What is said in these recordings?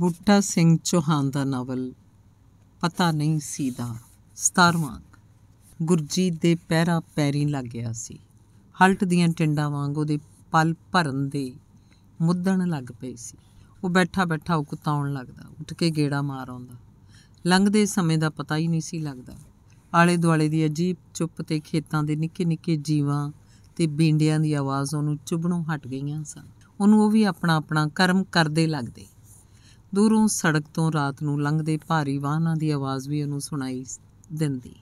ਬੁੱਟਾ ਸਿੰਘ ਚੋਹਾਨ ਦਾ ਨਾਵਲ ਪਤਾ ਨਹੀਂ ਸੀ ਦਾ 17ਵਾਂ ਗੁਰਜੀਤ ਦੇ ਪੈਰਾ ਪੈਰੀ ਲੱਗ ਗਿਆ ਸੀ ਹਲਟ ਦੀਆਂ ਟਿੰਡਾਂ ਵਾਂਗ ਉਹਦੇ ਪਲ ਭਰਨ ਦੇ ਮੁੱਦਣ ਲੱਗ ਪਏ ਸੀ ਉਹ ਬੈਠਾ ਬੈਠਾ ਉਕਤਾਉਣ ਲੱਗਦਾ ਉੱਠ ਕੇ ਗੇੜਾ ਮਾਰ ਆਉਂਦਾ ਲੰਘਦੇ ਸਮੇਂ ਦਾ ਪਤਾ ਹੀ ਨਹੀਂ ਸੀ ਲੱਗਦਾ ਆਲੇ ਦੁਆਲੇ ਦੀ ਅਜੀਬ ਚੁੱਪ ਤੇ ਖੇਤਾਂ ਦੇ ਨਿੱਕੇ ਨਿੱਕੇ ਜੀਵਾਂ ਤੇ ਬੀਂਡਿਆਂ ਦੀ ਆਵਾਜ਼ ਉਹਨੂੰ ਚੁਬਣੋਂ ਹਟ ਗਈਆਂ ਸਨ ਉਹਨੂੰ ਉਹ ਵੀ ਆਪਣਾ ਆਪਣਾ ਕਰਮ ਕਰਦੇ ਲੱਗਦੇ ਦੂਰੋਂ ਸੜਕ ਤੋਂ ਰਾਤ ਨੂੰ ਲੰਘਦੇ ਭਾਰੀ ਵਾਹਨਾਂ ਦੀ ਆਵਾਜ਼ ਵੀ ਉਹਨੂੰ ਸੁਣਾਈ ਦਿੰਦੀ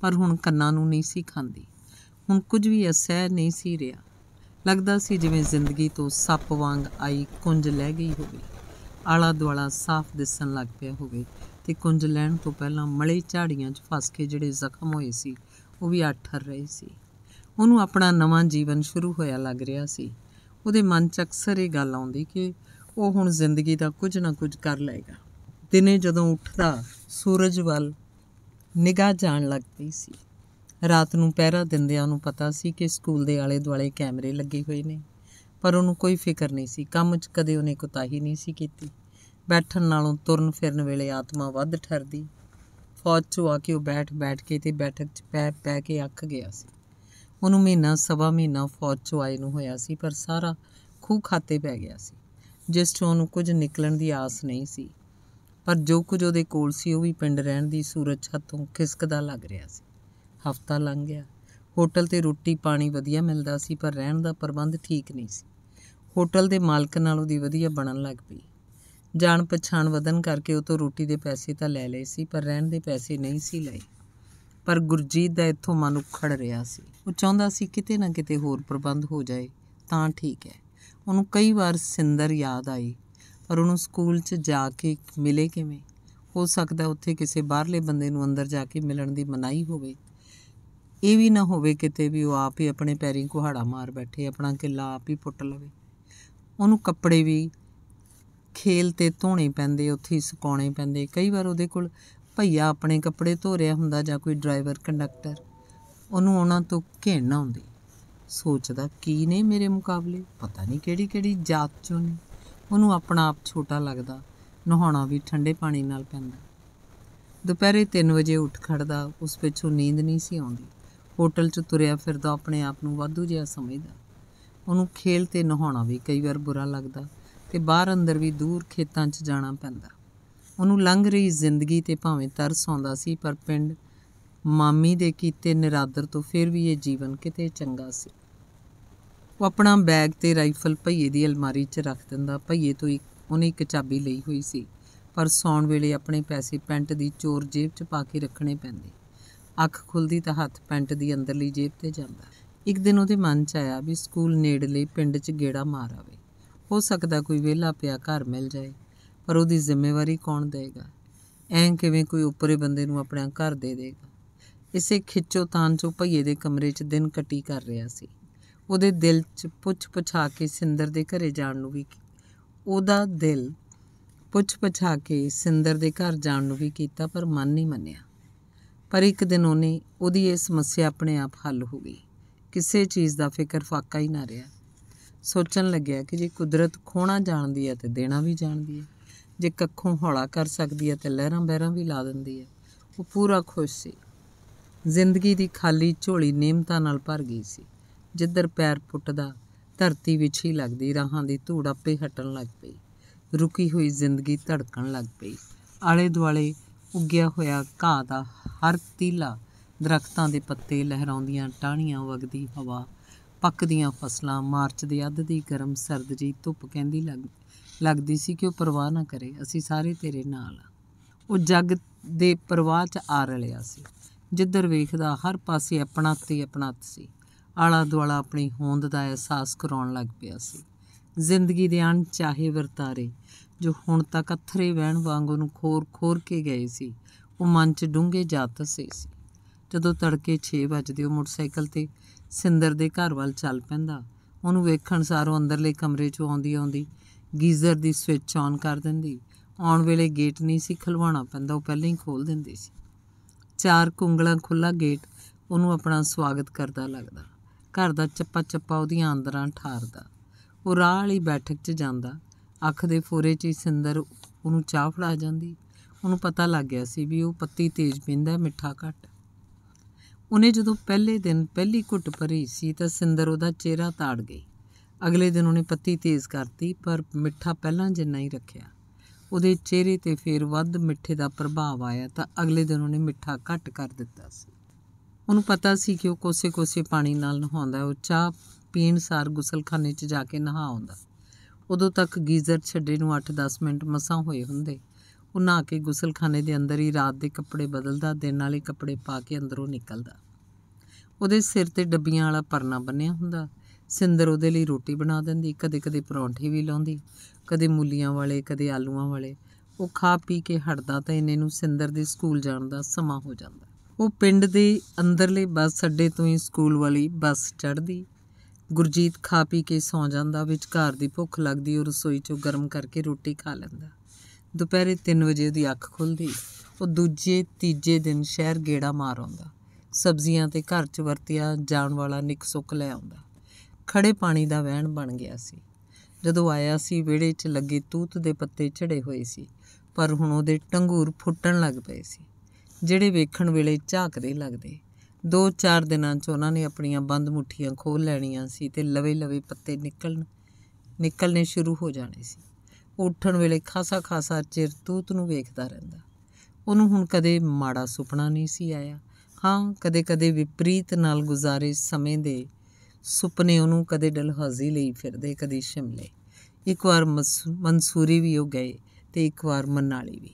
ਪਰ ਹੁਣ ਕੰਨਾਂ ਨੂੰ ਨਹੀਂ ਸੀ ਖਾਂਦੀ ਹੁਣ ਕੁਝ ਵੀ ਅਸਹਿ ਨਹੀਂ ਸੀ ਰਿਹਾ ਲੱਗਦਾ ਸੀ ਜਿਵੇਂ ਜ਼ਿੰਦਗੀ ਤੋਂ ਸੱਪ ਵਾਂਗ ਆਈ ਕੁੰਜ ਲੈ ਗਈ ਹੋਵੇ ਆਲਾ ਦੁਆਲਾ ਸਾਫ਼ ਦਿਸਣ ਲੱਗ ਪਿਆ ਹੋਵੇ ਤੇ ਕੁੰਜ ਲੈਣ ਤੋਂ ਪਹਿਲਾਂ ਮਲੇ ਝਾੜੀਆਂ 'ਚ ਫਸ ਕੇ ਜਿਹੜੇ ਜ਼ਖਮ ਹੋਏ ਸੀ ਉਹ ਵੀ ਆਠਰ ਰਹੇ ਸੀ ਉਹਨੂੰ ਆਪਣਾ ਨਵਾਂ ਜੀਵਨ ਸ਼ੁਰੂ ਹੋਇਆ ਲੱਗ ਰਿਹਾ ਸੀ ਉਹਦੇ ਮਨ 'ਚ ਅਕਸਰ ਇਹ ਗੱਲ ਆਉਂਦੀ ਕਿ ਉਹ ਹੁਣ ਜ਼ਿੰਦਗੀ ਦਾ ਕੁਝ ਨਾ ਕੁਝ ਕਰ ਲਏਗਾ ਦਿਨੇ ਜਦੋਂ ਉੱਠਦਾ ਸੂਰਜ ਵੱਲ ਨਿਗਾਹ ਜਾਣ ਲੱਗਦੀ ਸੀ ਰਾਤ ਨੂੰ ਪਹਿਰਾ ਦਿੰਦਿਆਂ ਨੂੰ ਪਤਾ ਸੀ ਕਿ ਸਕੂਲ ਦੇ ਆਲੇ-ਦੁਆਲੇ ਕੈਮਰੇ ਲੱਗੇ ਹੋਏ ਨੇ ਪਰ ਉਹਨੂੰ ਕੋਈ ਫਿਕਰ ਨਹੀਂ ਸੀ ਕੰਮ 'ਚ ਕਦੇ ਉਹਨੇ ਕੋਤਾਹੀ ਨਹੀਂ ਸੀ ਕੀਤੀ ਬੈਠਣ ਨਾਲੋਂ ਤੁਰਨ ਫਿਰਨ ਵੇਲੇ ਆਤਮਾ ਵੱਧ ਠਰਦੀ ਫੌਜ 'ਚ ਆ ਕੇ ਉਹ ਬੈਠ-ਬੈਠ ਕੇ ਤੇ ਬੈਠਕ 'ਚ ਪੈ-ਪੈ ਕੇ ਅੱਕ ਗਿਆ ਸੀ ਉਹਨੂੰ ਮਹੀਨਾ ਸਵਾ ਮਹੀਨਾ ਫੌਜ 'ਚ ਆਏ ਨੂੰ ਹੋਇਆ ਸੀ ਪਰ ਸਾਰਾ ਖੂ ਖਾਤੇ ਪੈ ਗਿਆ ਸੀ ਜਿਸ 'ਚੋਂ ਉਹਨੂੰ ਕੁਝ ਨਿਕਲਣ ਦੀ ਆਸ ਨਹੀਂ ਸੀ ਪਰ ਜੋ ਕੁਝ ਉਹਦੇ ਕੋਲ ਸੀ ਉਹ ਵੀ ਪਿੰਡ ਰਹਿਣ ਦੀ ਸੂਰਜ ਛੱਤੋਂ ਖਿਸਕਦਾ ਲੱਗ ਰਿਹਾ ਸੀ ਹਫਤਾ ਲੰਘ ਗਿਆ ਹੋਟਲ ਤੇ ਰੋਟੀ ਪਾਣੀ ਵਧੀਆ ਮਿਲਦਾ ਸੀ ਪਰ ਰਹਿਣ ਦਾ ਪ੍ਰਬੰਧ ਠੀਕ ਨਹੀਂ ਸੀ ਹੋਟਲ ਦੇ ਮਾਲਕ ਨਾਲ ਉਹਦੀ ਵਧੀਆ ਬਣਨ ਲੱਗ ਪਈ ਜਾਣ ਪਛਾਣ ਵਧਨ ਕਰਕੇ ਉਹ ਤੋਂ ਰੋਟੀ ਦੇ ਪੈਸੇ ਤਾਂ ਲੈ ਲਏ ਸੀ ਪਰ ਰਹਿਣ ਦੇ ਪੈਸੇ ਨਹੀਂ ਸੀ ਲਏ ਪਰ ਗੁਰਜੀਤ ਦਾ ਇੱਥੋਂ ਮਨ ਉਖੜ ਰਿਹਾ ਸੀ ਉਹ ਚਾਹੁੰਦਾ ਸੀ ਕਿਤੇ ਨਾ ਕਿਤੇ ਹੋਰ ਪ੍ਰਬੰਧ ਹੋ ਜਾਏ ਤਾਂ ਠੀਕ ਹੈ ਉਹਨੂੰ ਕਈ ਵਾਰ ਸਿੰਦਰ ਯਾਦ ਆਈ ਪਰ ਉਹਨੂੰ ਸਕੂਲ 'ਚ ਜਾ ਕੇ ਮਿਲੇ ਕਿਵੇਂ ਹੋ ਸਕਦਾ ਉੱਥੇ ਕਿਸੇ ਬਾਹਰਲੇ ਬੰਦੇ ਨੂੰ ਅੰਦਰ ਜਾ ਕੇ ਮਿਲਣ ਦੀ ਮਨਾਹੀ ਹੋਵੇ ਇਹ ਵੀ ਨਾ ਹੋਵੇ ਕਿਤੇ ਵੀ ਉਹ ਆਪ ਹੀ ਆਪਣੇ ਪੈਰੀਂ ਕੁਹਾੜਾ ਮਾਰ ਬੈਠੇ ਆਪਣਾ ਕਿਲਾ ਆਪ ਹੀ ਪੁੱਟ ਲਵੇ ਉਹਨੂੰ ਕੱਪੜੇ ਵੀ ਖੇਲ ਤੇ ਧੋਣੇ ਪੈਂਦੇ ਉੱਥੇ ਸੁਕਾਉਣੇ ਪੈਂਦੇ ਕਈ ਵਾਰ ਉਹਦੇ ਕੋਲ ਭਈਆ ਆਪਣੇ ਕੱਪੜੇ ਧੋ ਰਿਹਾ ਹੁੰਦਾ ਜਾਂ ਕੋਈ ਡਰਾਈਵਰ ਕੰਡਕਟਰ ਉਹਨੂੰ ਉਹਨਾਂ ਤੋਂ ਘੇਣ ਹੁੰਦੀ ਸੋਚਦਾ ਕੀ ਨੇ ਮੇਰੇ ਮੁਕਾਬਲੇ ਪਤਾ ਨਹੀਂ ਕਿਹੜੀ ਕਿਹੜੀ ਜਾਤ ਚੋਂ ਨੇ ਉਹਨੂੰ ਆਪਣਾ ਆਪ ਛੋਟਾ ਲੱਗਦਾ ਨਹਾਉਣਾ ਵੀ ਠੰਡੇ ਪਾਣੀ ਨਾਲ ਪੈਂਦਾ ਦੁਪਹਿਰੇ 3 ਵਜੇ ਉੱਠ ਖੜਦਾ ਉਸ ਪਿੱਛੋਂ ਨੀਂਦ ਨਹੀਂ ਸੀ ਆਉਂਦੀ ਹੋਟਲ 'ਚ ਤੁਰਿਆ ਫਿਰਦਾ ਆਪਣੇ ਆਪ ਨੂੰ ਵਾਧੂ ਜਿਹਾ ਸਮਝਦਾ ਉਹਨੂੰ ਖੇਲ ਤੇ ਨਹਾਉਣਾ ਵੀ ਕਈ ਵਾਰ ਬੁਰਾ ਲੱਗਦਾ ਤੇ ਬਾਹਰ ਅੰਦਰ ਵੀ ਦੂਰ ਖੇਤਾਂ 'ਚ ਜਾਣਾ ਪੈਂਦਾ ਉਹਨੂੰ ਲੰਘ ਰਹੀ ਜ਼ਿੰਦਗੀ ਤੇ ਭਾਵੇਂ ਤਰਸ ਆਉਂਦਾ ਸੀ ਪਰ ਪਿੰਡ ਮਾਮੀ ਦੇ ਕੀਤੇ ਨਿਰਾਦਰ ਤੋਂ ਫਿਰ ਵੀ ਇਹ ਜੀਵਨ ਕਿਤੇ ਚੰਗਾ ਸੀ ਉਹ ਆਪਣਾ ਬੈਗ ਤੇ ਰਾਈਫਲ ਭਈਏ ਦੀ ਅਲਮਾਰੀ 'ਚ ਰੱਖ ਦਿੰਦਾ ਭਈਏ ਤੋਂ ਇੱਕ ਉਹਨੇ ਇੱਕ ਚਾਬੀ ਲਈ ਹੋਈ ਸੀ ਪਰ ਸੌਣ ਵੇਲੇ ਆਪਣੇ ਪੈਸੇ ਪੈਂਟ ਦੀ ਚੋਰ ਜੇਬ 'ਚ ਪਾ ਕੇ ਰੱਖਣੇ ਪੈਂਦੇ ਅੱਖ ਖੁੱਲਦੀ ਤਾਂ ਹੱਥ ਪੈਂਟ ਦੀ ਅੰਦਰਲੀ ਜੇਬ ਤੇ ਜਾਂਦਾ ਇੱਕ ਦਿਨ ਉਹਦੇ ਮਨ 'ਚ ਆਇਆ ਵੀ ਸਕੂਲ ਨੇੜਲੇ ਪਿੰਡ 'ਚ ਗੇੜਾ ਮਾਰ ਆਵੇ ਹੋ ਸਕਦਾ ਕੋਈ ਵਿਹਲਾ ਪਿਆ ਘਰ ਮਿਲ ਜਾਏ ਪਰ ਉਹਦੀ ਜ਼ਿੰਮੇਵਾਰੀ ਕੌਣ ਦੇਗਾ ਐਂ ਕਿਵੇਂ ਕੋਈ ਉੱਪਰੇ ਬੰਦੇ ਨੂੰ ਆਪਣਾ ਘਰ ਦੇ ਦੇਗਾ ਇਸੇ ਖਿੱਚੋ ਤਾਨ 'ਚੋਂ ਭਈਏ ਦੇ ਕਮਰੇ 'ਚ ਦਿਨ ਕੱਟੀ ਕਰ ਰਿਹਾ ਸੀ ਉਹਦੇ ਦਿਲ 'ਚ ਪੁੱਛ ਪੁਛਾ ਕੇ ਸਿੰਦਰ ਦੇ ਘਰੇ ਜਾਣ ਨੂੰ ਵੀ ਉਹਦਾ ਦਿਲ ਪੁੱਛ ਪੁਛਾ ਕੇ ਸਿੰਦਰ ਦੇ ਘਰ ਜਾਣ ਨੂੰ ਵੀ ਕੀਤਾ ਪਰ ਮਨ ਨਹੀਂ ਮੰਨਿਆ ਪਰ ਇੱਕ ਦਿਨ ਉਹਨੇ ਉਹਦੀ ਇਹ ਸਮੱਸਿਆ ਆਪਣੇ ਆਪ ਹੱਲ ਹੋ ਗਈ ਕਿਸੇ ਚੀਜ਼ ਦਾ ਫਿਕਰ ਫਾਕਾ ਹੀ ਨਾ ਰਿਹਾ ਸੋਚਣ ਲੱਗਿਆ ਕਿ ਜੇ ਕੁਦਰਤ ਖੋਣਾ ਜਾਣਦੀ ਹੈ ਤੇ ਦੇਣਾ ਵੀ ਜਾਣਦੀ ਹੈ ਜੇ ਕੱਖੋਂ ਹੌਲਾ ਕਰ ਸਕਦੀ ਹੈ ਤੇ ਲਹਿਰਾਂ ਬਹਿਰਾਂ ਵੀ ਲਾ ਦਿੰਦੀ ਹੈ ਉਹ ਪੂਰਾ ਖੁਸ਼ ਸੀ ਜ਼ਿੰਦਗੀ ਦੀ ਖਾਲੀ ਝੋਲੀ ਨੇਮਤਾਂ ਨਾਲ ਭਰ ਗਈ ਸੀ ਜਿੱਧਰ ਪੈਰ ਪੁੱਟਦਾ ਧਰਤੀ ਵਿੱਚ ਹੀ ਲੱਗਦੀ ਰਾਹਾਂ ਦੀ ਧੂੜ ਆਪੇ ਹਟਣ ਲੱਗ ਪਈ ਰੁਕੀ ਹੋਈ ਜ਼ਿੰਦਗੀ ਧੜਕਣ ਲੱਗ ਪਈ ਆਲੇ ਦੁਆਲੇ ਉੱਗਿਆ ਹੋਇਆ ਘਾਹ ਦਾ ਹਰ ਤੀਲਾ ਦਰਖਤਾਂ ਦੇ ਪੱਤੇ ਲਹਿਰਾਉਂਦੀਆਂ ਟਾਹਣੀਆਂ ਵਗਦੀ ਹਵਾ ਪੱਕਦੀਆਂ ਫਸਲਾਂ ਮਾਰਚ ਦੇ ਅੱਧ ਦੀ ਗਰਮ ਸਰਦ ਜੀ ਧੁੱਪ ਕਹਿੰਦੀ ਲੱਗ ਲੱਗਦੀ ਸੀ ਕਿ ਉਹ ਪਰਵਾਹ ਨਾ ਕਰੇ ਅਸੀਂ ਸਾਰੇ ਤੇਰੇ ਨਾਲ ਉਹ ਜੱਗ ਦੇ ਪਰਵਾਹ 'ਚ ਆ ਰਲਿਆ ਸੀ ਜਿੱਧਰ ਵੇਖਦਾ ਹਰ ਪਾਸੇ ਆਪਣਾ ਤੇ ਆਪਣਾ ਸੀ ਆਲਾ ਦੁਆਲਾ ਆਪਣੀ ਹੋਂਦ ਦਾ ਅਹਿਸਾਸ ਕਰਾਉਣ ਲੱਗ ਪਿਆ ਸੀ ਜ਼ਿੰਦਗੀ ਦੇ ਅਣ ਚਾਹੇ ਵਰਤਾਰੇ ਜੋ ਹੁਣ ਤੱਕ ਅਥਰੇ ਵਹਿਣ ਵਾਂਗ ਉਹਨੂੰ ਖੋਰ-ਖੋਰ ਕੇ ਗਏ ਸੀ ਉਹ ਮਨ 'ਚ ਡੂੰਘੇ ਜਾਤ ਸੀ ਜਦੋਂ ਤੜਕੇ 6 ਵਜੇ ਉਹ ਮੋਟਰਸਾਈਕਲ ਤੇ ਸਿੰਦਰ ਦੇ ਘਰ ਵੱਲ ਚੱਲ ਪੈਂਦਾ ਉਹਨੂੰ ਵੇਖਣ ਸਾਰੋਂ ਅੰਦਰਲੇ ਕਮਰੇ 'ਚੋਂ ਆਉਂਦੀ ਆਉਂਦੀ ਗੀਜ਼ਰ ਦੀ ਸਵਿੱਚ ਆਨ ਕਰ ਦਿੰਦੀ ਆਉਣ ਵੇਲੇ ਗੇਟ ਨਹੀਂ ਸੀ ਖਲਵਾਉਣਾ ਪੈਂਦਾ ਉਹ ਪਹਿਲਾਂ ਹੀ ਖੋਲ ਦਿੰਦੀ ਸੀ ਚਾਰ ਕੁੰਗਲਾਂ ਖੁੱਲਾ ਗੇਟ ਉਹਨੂੰ ਆਪਣਾ ਸਵਾਗਤ ਕਰਦਾ ਲੱਗਦਾ ਘਰ ਦਾ ਚੱਪਾ ਚੱਪਾ ਉਹਦੀਆਂ ਅੰਦਰਾਂ ਠਾਰਦਾ ਉਹ ਰਾਹ ਵਾਲੀ ਬੈਠਕ 'ਚ ਜਾਂਦਾ ਅੱਖ ਦੇ ਫੋਰੇ 'ਚ ਹੀ ਸਿੰਦਰ ਉਹਨੂੰ ਚਾਹ ਫੜਾ ਜਾਂਦੀ ਉਹਨੂੰ ਪਤਾ ਲੱਗ ਗਿਆ ਸੀ ਵੀ ਉਹ ਪੱਤੀ ਤੇਜ਼ ਪਿੰਦਾ ਮਿੱਠਾ ਘੱਟ ਉਹਨੇ ਜਦੋਂ ਪਹਿਲੇ ਦਿਨ ਪਹਿਲੀ ਘੁੱਟ ਭਰੀ ਸੀ ਤਾਂ ਸਿੰਦਰ ਉਹਦਾ ਚਿਹਰਾ ਤਾੜ ਗਈ ਅਗਲੇ ਦਿਨ ਉਹਨੇ ਪੱਤੀ ਤੇਜ਼ ਕਰਤੀ ਪਰ ਮਿੱਠਾ ਪਹਿਲਾਂ ਜਿੰਨਾ ਹੀ ਰੱਖਿਆ ਉਹਦੇ ਚਿਹਰੇ ਤੇ ਫੇਰ ਵੱਧ ਮਿੱਠੇ ਦਾ ਪ੍ਰਭਾਵ ਆਇਆ ਤਾਂ ਅਗਲੇ ਦਿਨ ਉਹਨੇ ਮਿੱਠਾ ਘੱਟ ਕਰ ਦਿੱਤਾ ਸੀ ਉਹਨੂੰ ਪਤਾ ਸੀ ਕਿ ਉਹ ਕੋਸੇ-ਕੋਸੇ ਪਾਣੀ ਨਾਲ ਨਹਾਉਂਦਾ ਉਹ ਚਾਹ ਪੀਣ ਸਾਰ ਗੁਸਲਖਾਨੇ 'ਚ ਜਾ ਕੇ ਨਹਾ ਆਉਂਦਾ ਉਦੋਂ ਤੱਕ ਗੀਜ਼ਰ ਛੱਡੇ ਨੂੰ 8-10 ਮਿੰਟ ਮਸਾਂ ਹੋਏ ਹੁੰਦੇ ਉਹ ਨਹਾ ਕੇ ਗੁਸਲਖਾਨੇ ਦੇ ਅੰਦਰ ਹੀ ਰਾਤ ਦੇ ਕੱਪੜੇ ਬਦਲਦਾ ਦਿਨ ਵਾਲੇ ਕੱਪੜੇ ਪਾ ਕੇ ਅੰਦਰੋਂ ਨਿਕਲਦਾ ਉਹਦੇ ਸਿਰ ਤੇ ਡੱਬੀਆਂ ਵਾਲਾ ਪਰਨਾ ਬੰਨਿਆ ਹੁੰਦਾ ਸਿੰਦਰ ਉਹਦੇ ਲਈ ਰੋਟੀ ਬਣਾ ਦਿੰਦੀ ਕਦੇ-ਕਦੇ ਪਰੌਂਠੇ ਵੀ ਲਾਉਂਦੀ ਕਦੇ ਮੂਲੀਆਂ ਵਾਲੇ ਕਦੇ ਆਲੂਆਂ ਵਾਲੇ ਉਹ ਖਾ ਪੀ ਕੇ ਹਟਦਾ ਤਾਂ ਇਹਨੇ ਨੂੰ ਸਿੰਦਰ ਦੇ ਸਕੂਲ ਜਾਣ ਦਾ ਸਮਾਂ ਹੋ ਜਾਂਦਾ ਉਹ ਪਿੰਡ ਦੇ ਅੰਦਰਲੇ ਬੱਸ ਅੱਡੇ ਤੋਂ ਹੀ ਸਕੂਲ ਵਾਲੀ ਬੱਸ ਚੜ੍ਹਦੀ ਗੁਰਜੀਤ ਖਾ ਪੀ ਕੇ ਸੌਂ ਜਾਂਦਾ ਵਿਚਕਾਰ ਦੀ ਭੁੱਖ ਲੱਗਦੀ ਉਹ ਰਸੋਈ 'ਚੋਂ ਗਰਮ ਕਰਕੇ ਰੋਟੀ ਖਾ ਲੈਂਦਾ ਦੁਪਹਿਰੇ 3 ਵਜੇ ਉਹਦੀ ਅੱਖ ਖੁੱਲਦੀ ਉਹ ਦੂਜੇ ਤੀਜੇ ਦਿਨ ਸ਼ਹਿਰ ਗੇੜਾ ਮਾਰ ਆਉਂਦਾ ਸਬਜ਼ੀਆਂ ਤੇ ਘਰ 'ਚ ਵਰਤਿਆ ਜਾਣ ਵਾਲਾ ਨਿੱਕ ਸੁੱਕ ਲੈ ਆਉਂਦਾ ਖੜੇ ਪਾਣੀ ਦਾ ਵਹਿਣ ਬਣ ਗਿਆ ਸੀ ਜਦੋਂ ਆਇਆ ਸੀ ਵਿੜੇ 'ਚ ਲੱਗੇ ਤੂਤ ਦੇ ਪੱਤੇ ਝੜੇ ਹੋਏ ਸੀ ਪਰ ਹੁਣ ਉਹਦੇ ਟੰਗੂਰ ਫੁੱਟਣ ਲੱਗ ਪਏ ਸੀ ਜਿਹੜੇ ਵੇਖਣ ਵੇਲੇ ਝਾਕਦੇ ਲੱਗਦੇ ਦੋ ਚਾਰ ਦਿਨਾਂ 'ਚ ਉਹਨਾਂ ਨੇ ਆਪਣੀਆਂ ਬੰਦ ਮੁੱਠੀਆਂ ਖੋਲ ਲੈਣੀਆਂ ਸੀ ਤੇ ਲਵੇ-ਲਵੇ ਪੱਤੇ ਨਿਕਲਣ ਨਿਕਲਨੇ ਸ਼ੁਰੂ ਹੋ ਜਾਣੇ ਸੀ ਉੱਠਣ ਵੇਲੇ ਖਾਸਾ ਖਾਸਾ ਚਿਰ ਤੂਤ ਨੂੰ ਵੇਖਦਾ ਰਹਿੰਦਾ ਉਹਨੂੰ ਹੁਣ ਕਦੇ ਮਾੜਾ ਸੁਪਨਾ ਨਹੀਂ ਸੀ ਆਇਆ ਹਾਂ ਕਦੇ-ਕਦੇ ਵਿਪਰੀਤ ਨਾਲ ਗੁਜ਼ਾਰੇ ਸਮੇਂ ਦੇ ਸੁਪਨੇ ਉਹਨੂੰ ਕਦੇ ਡਲਹੌਜ਼ੀ ਲਈ ਫਿਰਦੇ ਕਦੇ ਸ਼ਿਮਲੇ ਇੱਕ ਵਾਰ ਮਨਸੂਰੀ ਵੀ ਉਹ ਗਏ ਤੇ ਇੱਕ ਵਾਰ ਮਨਾਲੀ ਵੀ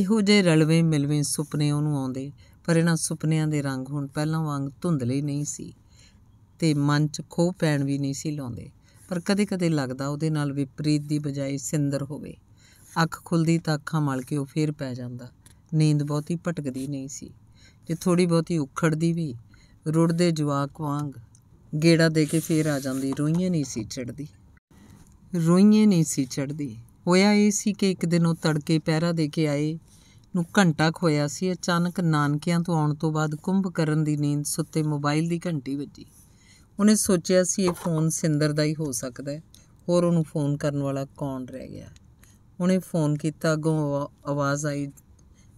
ਇਹੋ ਜੇ ਰਲਵੇਂ ਮਿਲਵੇਂ ਸੁਪਨੇ ਉਹਨੂੰ ਆਉਂਦੇ ਪਰ ਇਹਨਾਂ ਸੁਪਨਿਆਂ ਦੇ ਰੰਗ ਹੁਣ ਪਹਿਲਾਂ ਵਾਂਗ ਧੁੰਦਲੇ ਨਹੀਂ ਸੀ ਤੇ ਮਨ 'ਚ ਖੋ ਪੈਣ ਵੀ ਨਹੀਂ ਸੀ ਲਾਉਂਦੇ ਪਰ ਕਦੇ-ਕਦੇ ਲੱਗਦਾ ਉਹਦੇ ਨਾਲ ਵਿਪਰੀਤ ਦੀ ਬਜਾਏ ਸਿੰਦਰ ਹੋਵੇ ਅੱਖ ਖੁੱਲਦੀ ਤਾਂ ਅੱਖਾਂ ਮਲ ਕੇ ਉਹ ਫੇਰ ਪੈ ਜਾਂਦਾ ਨੀਂਦ ਬਹੁਤੀ ਭਟਕਦੀ ਨਹੀਂ ਸੀ ਜੇ ਥੋੜੀ ਬਹੁਤੀ ਉਖੜਦੀ ਵੀ ਰੁੜਦੇ ਜਵਾਕ ਵਾਂਗ ਗੇੜਾ ਦੇ ਕੇ ਫੇਰ ਆ ਜਾਂਦੀ ਰੋਈਆਂ ਨਹੀਂ ਸੀ ਛੱਡਦੀ ਰੋਈਆਂ ਨਹੀਂ ਸੀ ਛੱਡਦੀ ਹੋਇਆ ਇਹ ਸੀ ਕਿ ਇੱਕ ਦਿਨ ਉਹ ਤੜਕੇ ਪਹਿਰਾ ਦੇ ਕੇ ਆਏ ਨੂੰ ਘੰਟਾ ਖੋਇਆ ਸੀ ਅਚਾਨਕ ਨਾਨਕਿਆਂ ਤੋਂ ਆਉਣ ਤੋਂ ਬਾਅਦ ਕੁੰਭ ਕਰਨ ਦੀ ਨੀਂਦ ਸੁੱਤੇ ਮੋਬਾਈਲ ਦੀ ਘੰਟੀ ਵੱਜੀ ਉਹਨੇ ਸੋਚਿਆ ਸੀ ਇਹ ਫੋਨ ਸਿੰਦਰ ਦਾ ਹੀ ਹੋ ਸਕਦਾ ਹੈ ਹੋਰ ਉਹਨੂੰ ਫੋਨ ਕਰਨ ਵਾਲਾ ਕੌਣ ਰਹਿ ਗਿਆ ਉਹਨੇ ਫੋਨ ਕੀਤਾ ਅਗੋਂ ਆਵਾਜ਼ ਆਈ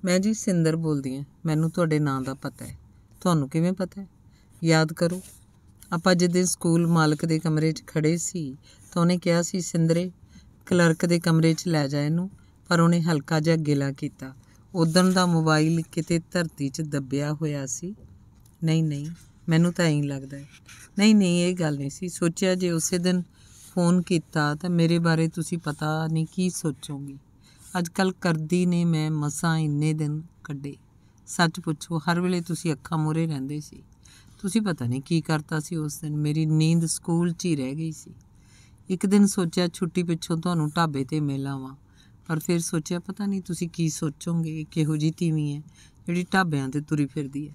ਮੈਂ ਜੀ ਸਿੰਦਰ ਬੋਲਦੀ ਹਾਂ ਮੈਨੂੰ ਤੁਹਾਡੇ ਨਾਂ ਦਾ ਪਤਾ ਹੈ ਤੁਹਾਨੂੰ ਕਿਵੇਂ ਪਤਾ ਹੈ ਯਾਦ ਕਰੋ ਆਪਾਂ ਜਿੱਦੇ ਸਕੂਲ ਮਾਲਕ ਦੇ ਕਮਰੇ 'ਚ ਖੜੇ ਸੀ ਤਾਂ ਉਹਨੇ ਕਿਹਾ ਸੀ ਸਿੰਦਰੇ ਕਲਰਕ ਦੇ ਕਮਰੇ 'ਚ ਲੈ ਜਾ ਇਹਨੂੰ ਪਰ ਉਹਨੇ ਹਲਕਾ ਜਿਹਾ ਗਿਲਾ ਕੀਤਾ ਉਦੋਂ ਦਾ ਮੋਬਾਈਲ ਕਿਤੇ ਧਰਤੀ 'ਚ ਦੱਬਿਆ ਹੋਇਆ ਸੀ ਨਹੀਂ ਨਹੀਂ ਮੈਨੂੰ ਤਾਂ ਐਂ ਲੱਗਦਾ ਨਹੀਂ ਨਹੀਂ ਇਹ ਗੱਲ ਨਹੀਂ ਸੀ ਸੋਚਿਆ ਜੇ ਉਸੇ ਦਿਨ ਫੋਨ ਕੀਤਾ ਤਾਂ ਮੇਰੇ ਬਾਰੇ ਤੁਸੀਂ ਪਤਾ ਨਹੀਂ ਕੀ ਸੋਚੋਗੇ ਅੱਜ ਕੱਲ ਕਰਦੀ ਨੇ ਮੈਂ ਮਸਾਂ ਇੰਨੇ ਦਿਨ ਕੱਢੇ ਸੱਚ ਪੁੱਛੋ ਹਰ ਵੇਲੇ ਤੁਸੀਂ ਅੱਖਾਂ ਮੋਰੇ ਰਹਿੰਦੇ ਸੀ ਤੁਸੀਂ ਪਤਾ ਨਹੀਂ ਕੀ ਕਰਤਾ ਸੀ ਉਸ ਦਿਨ ਮੇਰੀ ਨੀਂਦ ਸਕੂਲ 'ਚ ਹੀ ਰਹਿ ਗਈ ਸੀ ਇੱਕ ਦਿਨ ਸੋਚਿਆ ਛੁੱਟੀ ਪਿੱਛੋਂ ਤੁਹਾਨੂੰ ਢਾਬੇ ਤੇ ਵਾਂ ਪਰ ਫਿਰ ਸੋਚਿਆ ਪਤਾ ਨਹੀਂ ਤੁਸੀਂ ਕੀ ਸੋਚੋਗੇ ਕਿਹੋ ਜੀ ਤੀਵੀਂ ਹੈ ਜਿਹੜੀ ਢਾਬਿਆਂ ਤੇ ਤੁਰੀ ਫਿਰਦੀ ਹੈ